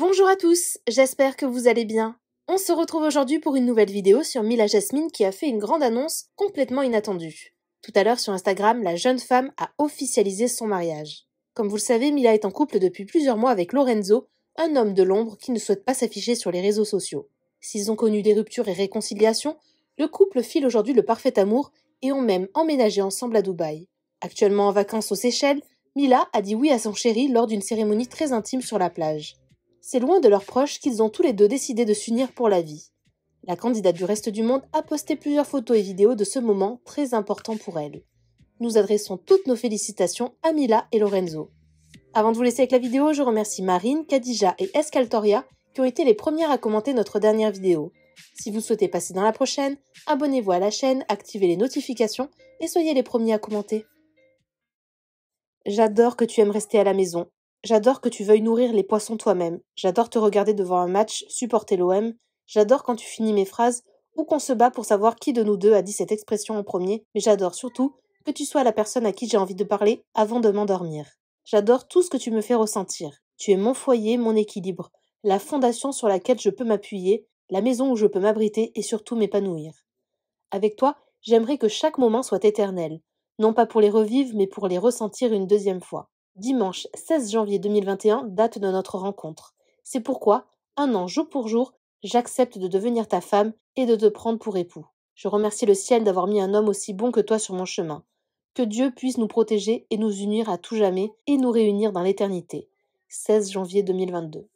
Bonjour à tous, j'espère que vous allez bien. On se retrouve aujourd'hui pour une nouvelle vidéo sur Mila Jasmine qui a fait une grande annonce complètement inattendue. Tout à l'heure sur Instagram, la jeune femme a officialisé son mariage. Comme vous le savez, Mila est en couple depuis plusieurs mois avec Lorenzo, un homme de l'ombre qui ne souhaite pas s'afficher sur les réseaux sociaux. S'ils ont connu des ruptures et réconciliations, le couple file aujourd'hui le parfait amour et ont même emménagé ensemble à Dubaï. Actuellement en vacances aux Seychelles, Mila a dit oui à son chéri lors d'une cérémonie très intime sur la plage c'est loin de leurs proches qu'ils ont tous les deux décidé de s'unir pour la vie. La candidate du reste du monde a posté plusieurs photos et vidéos de ce moment très important pour elle. Nous adressons toutes nos félicitations à Mila et Lorenzo. Avant de vous laisser avec la vidéo, je remercie Marine, Kadija et Escaltoria qui ont été les premières à commenter notre dernière vidéo. Si vous souhaitez passer dans la prochaine, abonnez-vous à la chaîne, activez les notifications et soyez les premiers à commenter. J'adore que tu aimes rester à la maison. J'adore que tu veuilles nourrir les poissons toi-même. J'adore te regarder devant un match, supporter l'OM. J'adore quand tu finis mes phrases ou qu'on se bat pour savoir qui de nous deux a dit cette expression en premier. Mais j'adore surtout que tu sois la personne à qui j'ai envie de parler avant de m'endormir. J'adore tout ce que tu me fais ressentir. Tu es mon foyer, mon équilibre, la fondation sur laquelle je peux m'appuyer, la maison où je peux m'abriter et surtout m'épanouir. Avec toi, j'aimerais que chaque moment soit éternel, non pas pour les revivre, mais pour les ressentir une deuxième fois dimanche 16 janvier 2021, date de notre rencontre. C'est pourquoi, un an jour pour jour, j'accepte de devenir ta femme et de te prendre pour époux. Je remercie le ciel d'avoir mis un homme aussi bon que toi sur mon chemin. Que Dieu puisse nous protéger et nous unir à tout jamais et nous réunir dans l'éternité. 16 janvier 2022.